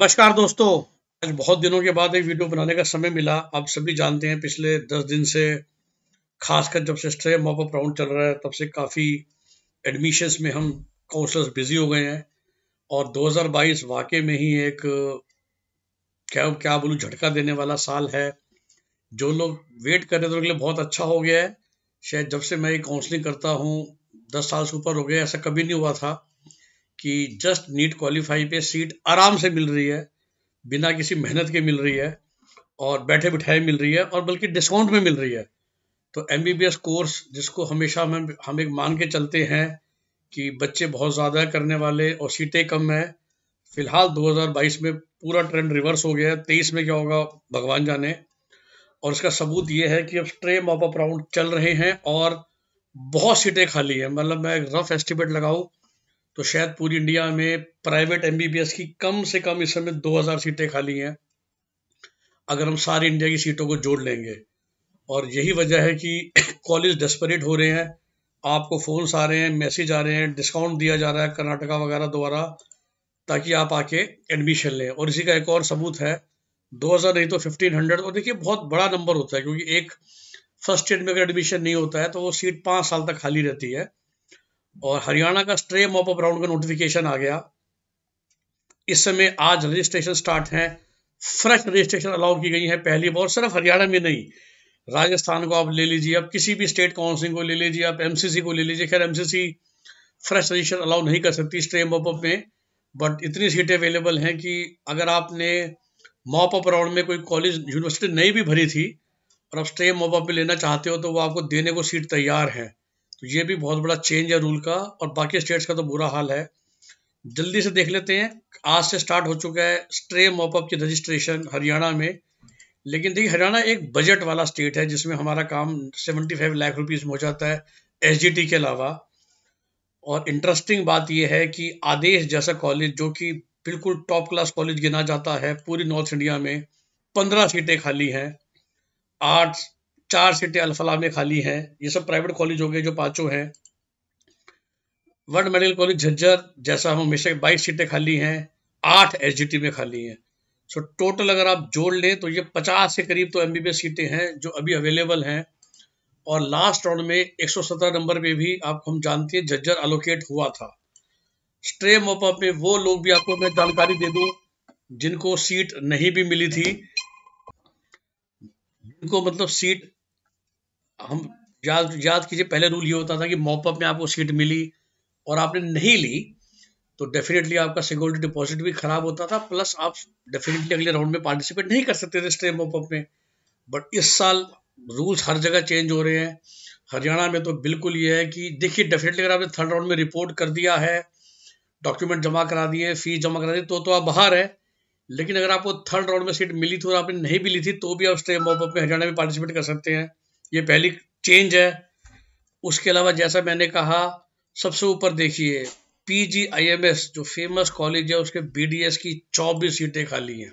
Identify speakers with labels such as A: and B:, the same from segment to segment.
A: नमस्कार दोस्तों आज बहुत दिनों के बाद एक वीडियो बनाने का समय मिला आप सभी जानते हैं पिछले दस दिन से खासकर जब से स्ट्रे मॉप अप राउंड चल रहा है तब से काफ़ी एडमिशन्स में हम काउंसलर्स बिजी हो गए हैं और 2022 वाकई में ही एक क्या क्या बोलूँ झटका देने वाला साल है जो लोग वेट कर रहे थे उनके लिए बहुत अच्छा हो गया है शायद जब से मैं काउंसलिंग करता हूँ दस साल से ऊपर हो गया ऐसा कभी नहीं हुआ था कि जस्ट नीट क्वालिफाई पे सीट आराम से मिल रही है बिना किसी मेहनत के मिल रही है और बैठे बिठाए मिल रही है और बल्कि डिस्काउंट में मिल रही है तो एम कोर्स जिसको हमेशा हम हम एक मान के चलते हैं कि बच्चे बहुत ज़्यादा करने वाले और सीटें कम है फिलहाल 2022 में पूरा ट्रेंड रिवर्स हो गया है तेईस में क्या होगा भगवान जाने और इसका सबूत ये है कि अब स्ट्रे मॉप अप राउंड चल रहे हैं और बहुत सीटें खाली हैं मतलब मैं रफ एस्टिमेट लगाऊँ तो शायद पूरी इंडिया में प्राइवेट एम की कम से कम इस समय 2000 सीटें खाली हैं अगर हम सारी इंडिया की सीटों को जोड़ लेंगे और यही वजह है कि कॉलेज डेस्परेट हो रहे हैं आपको फ़ोन्स आ रहे हैं मैसेज आ रहे हैं डिस्काउंट दिया जा रहा है कर्नाटका वगैरह द्वारा ताकि आप आके एडमिशन लें और इसी का एक और सबूत है 2000 नहीं तो 1500 और देखिए बहुत बड़ा नंबर होता है क्योंकि एक फर्स्ट ईयर में अगर एडमिशन नहीं होता है तो वो सीट पाँच साल तक खाली रहती है और हरियाणा का स्ट्रे मॉपअप राउंड का नोटिफिकेशन आ गया इस समय आज रजिस्ट्रेशन स्टार्ट है फ्रेश रजिस्ट्रेशन अलाउ की गई है पहली बार सिर्फ हरियाणा में नहीं राजस्थान को आप ले लीजिए आप किसी भी स्टेट काउंसिल को ले लीजिए आप एमसीसी को ले लीजिए खैर एमसीसी फ्रेश रजिस्ट्रेशन अलाउ नहीं कर सकती स्ट्रे मॉपअप में बट इतनी सीटें अवेलेबल हैं कि अगर आपने मॉपअप राउंड में कोई कॉलेज यूनिवर्सिटी नहीं भी भरी थी और आप स्ट्रे मॉपअप में लेना चाहते हो तो वो आपको देने को सीट तैयार है तो ये भी बहुत बड़ा चेंज है रूल का और बाकी स्टेट्स का तो बुरा हाल है जल्दी से देख लेते हैं आज से स्टार्ट हो चुका है स्ट्रे मॉपअप की रजिस्ट्रेशन हरियाणा में लेकिन देखिए हरियाणा एक बजट वाला स्टेट है जिसमें हमारा काम सेवेंटी फाइव लाख रुपीज में हो जाता है टी के अलावा और इंटरेस्टिंग बात यह है कि आदेश जैसा कॉलेज जो कि बिल्कुल टॉप क्लास कॉलेज गिना जाता है पूरी नॉर्थ इंडिया में पंद्रह सीटें खाली हैं आर्ट्स चार सीटें अलफला में खाली हैं ये सब प्राइवेट कॉलेज हो गए जो पांचों हैं वर्ल्ड मेडिकल कॉलेज झज्जर जैसा हम हमेशा बाईस सीटें खाली हैं आठ एस में खाली हैं सो टोटल अगर आप जोड़ लें तो ये पचास से करीब तो एम सीटें हैं जो अभी अवेलेबल हैं और लास्ट राउंड में 117 नंबर पे भी आपको हम जानते हैं झज्जर अलोकेट हुआ था स्ट्रे मोपअप में वो लोग भी आपको मैं जानकारी दे दूं जिनको सीट नहीं भी मिली थी जिनको मतलब सीट हम याद याद कीजिए पहले रूल ये होता था कि मॉपअप में आपको सीट मिली और आपने नहीं ली तो डेफिनेटली आपका सिक्योरिटी डिपॉजिट भी खराब होता था प्लस आप डेफिनेटली अगले राउंड में पार्टिसिपेट नहीं कर सकते थे स्टे मॉपअप में बट इस साल रूल्स हर जगह चेंज हो रहे हैं हरियाणा में तो बिल्कुल ये है कि देखिए डेफिनेटली अगर आपने थर्ड राउंड में रिपोर्ट कर दिया है डॉक्यूमेंट जमा करा दिए फीस जमा करा दी तो तो आप बाहर है लेकिन अगर आपको थर्ड राउंड में सीट मिली थी और आपने नहीं भी ली थी तो भी आप स्टे मॉपअप में हरियाणा में पार्टिसिपेट कर सकते हैं ये पहली चेंज है उसके अलावा जैसा मैंने कहा सबसे ऊपर देखिए पीजीआईएमएस जो फेमस कॉलेज है उसके बीडीएस की 24 सीटें खाली हैं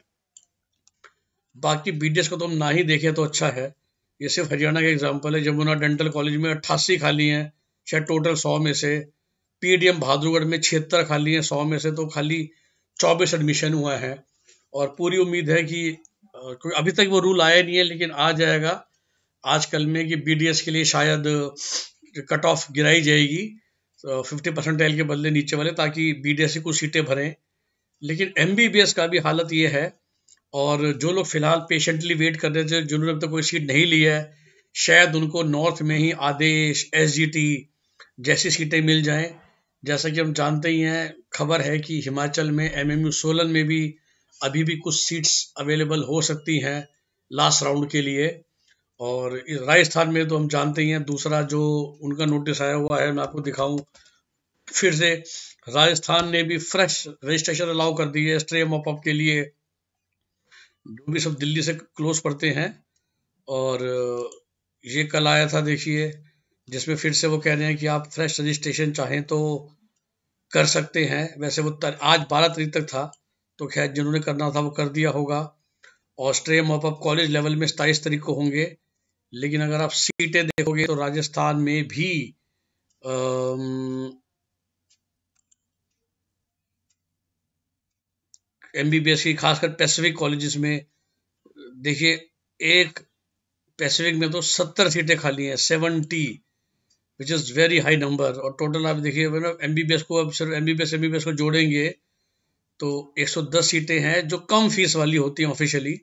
A: बाकी बीडीएस को तो हम ना ही देखें तो अच्छा है ये सिर्फ हरियाणा का एग्जाम्पल है जमुना डेंटल कॉलेज में अट्ठासी खाली हैं शायद टोटल सौ में से पीडीएम भादुगढ़ में छिहत्तर खाली हैं सौ में से तो खाली चौबीस एडमिशन हुआ है और पूरी उम्मीद है कि अभी तक वो रूल आया नहीं है लेकिन आ जाएगा आजकल में कि बी के लिए शायद कट ऑफ गिराई जाएगी फिफ्टी तो परसेंटाइल के बदले नीचे वाले ताकि बी डी की कुछ सीटें भरें लेकिन एम का भी हालत ये है और जो लोग फिलहाल पेशेंटली वेट कर रहे थे जिन्होंने अब तक तो कोई सीट नहीं ली है शायद उनको नॉर्थ में ही आदेश एस जैसी सीटें मिल जाएं जैसा कि हम जानते ही हैं खबर है कि हिमाचल में यू सोलन में भी अभी भी कुछ सीट्स अवेलेबल हो सकती हैं लास्ट राउंड के लिए और राजस्थान में तो हम जानते ही हैं दूसरा जो उनका नोटिस आया हुआ है मैं आपको दिखाऊं फिर से राजस्थान ने भी फ्रेश रजिस्ट्रेशन अलाउ कर दी है स्ट्रे मॉपअप के लिए जो भी सब दिल्ली से क्लोज पड़ते हैं और ये कल आया था देखिए जिसमें फिर से वो कह रहे हैं कि आप फ्रेश रजिस्ट्रेशन चाहें तो कर सकते हैं वैसे वो तर, आज बारह तारीख तक था तो खैर जिन्होंने करना था वो कर दिया होगा और स्ट्रे मॉपअप कॉलेज लेवल में सताईस तारीख को होंगे लेकिन अगर आप सीटें देखोगे तो राजस्थान में भी एम बी बी एस की खासकर पैसिफिक कॉलेजेस में देखिए एक पैसिफिक में तो सत्तर सीटें खाली हैं seventy which is very high number और टोटल आप देखिए एम बी बी एस को अब सिर्फ M B B S M B B S को जोड़ेंगे तो एक सौ दस सीटें हैं जो कम फीस वाली होती हैं ऑफिशियली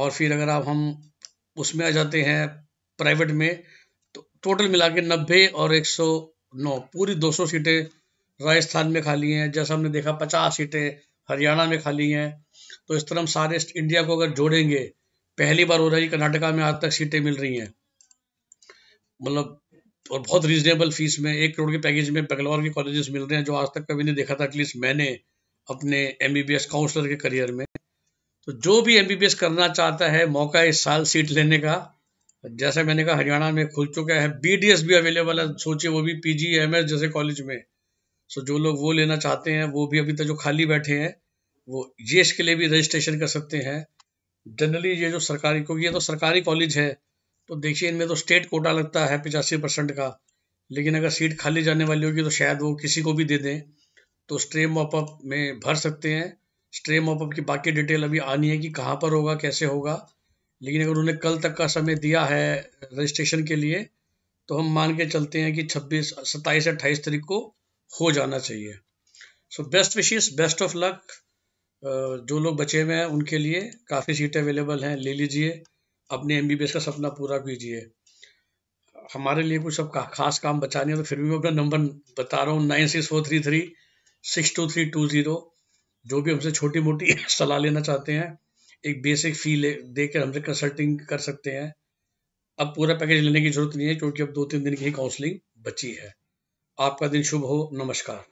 A: और फिर अगर आप हम उसमें आ जाते हैं प्राइवेट में तो टोटल मिला के नब्बे और एक सौ नौ पूरी दो सौ सीटें राजस्थान में खाली हैं जैसा हमने देखा पचास सीटें हरियाणा में खाली हैं तो इस तरह हम सारे इंडिया को अगर जोड़ेंगे पहली बार हो रहा है कर्नाटका में आज तक सीटें मिल रही हैं मतलब और बहुत रीजनेबल फीस में एक करोड़ के पैकेज में बैगलोर के कॉलेजेस मिल रहे हैं जो आज तक कभी नहीं देखा था एटलीस्ट मैंने अपने M B B S counsellor के करियर में तो जो भी एमबीबीएस करना चाहता है मौका इस साल सीट लेने का जैसे मैंने कहा हरियाणा में खुल चुका है बीडीएस भी अवेलेबल है सोचिए वो भी पी जैसे कॉलेज में सो जो लोग वो लेना चाहते हैं वो भी अभी तक जो खाली बैठे हैं वो ये इसके लिए भी रजिस्ट्रेशन कर सकते हैं जनरली ये जो सरकारी क्योंकि ये तो सरकारी कॉलेज है तो देखिए इनमें तो स्टेट कोटा लगता है पिचासी परसेंट का लेकिन अगर सीट खाली जाने वाली होगी तो शायद वो किसी को भी दे दें तो स्ट्रीम अप में भर सकते हैं स्ट्रीम मॉपअप की बाकी डिटेल अभी आनी है कि कहाँ पर होगा कैसे होगा लेकिन अगर उन्हें कल तक का समय दिया है रजिस्ट्रेशन के लिए तो हम मान के चलते हैं कि 26 सत्ताईस अट्ठाईस तारीख को हो जाना चाहिए so best wishes best of luck जो लोग बचे हुए हैं उनके लिए काफ़ी सीटें अवेलेबल हैं ले लीजिए अपने एम का सपना पूरा कीजिए हमारे लिए कुछ अब खास काम बचाने है तो फिर भी मैं अपना नंबर बता रहा हूँ nine six four three three six two three two zero जो भी हमसे छोटी मोटी सलाह लेना चाहते हैं एक बेसिक फी ले दे कर हमसे कंसल्टिंग कर सकते हैं अब पूरा पैकेज लेने की जरूरत नहीं है क्योंकि अब दो तीन दिन की ही काउंसलिंग बची है आपका दिन शुभ हो नमस्कार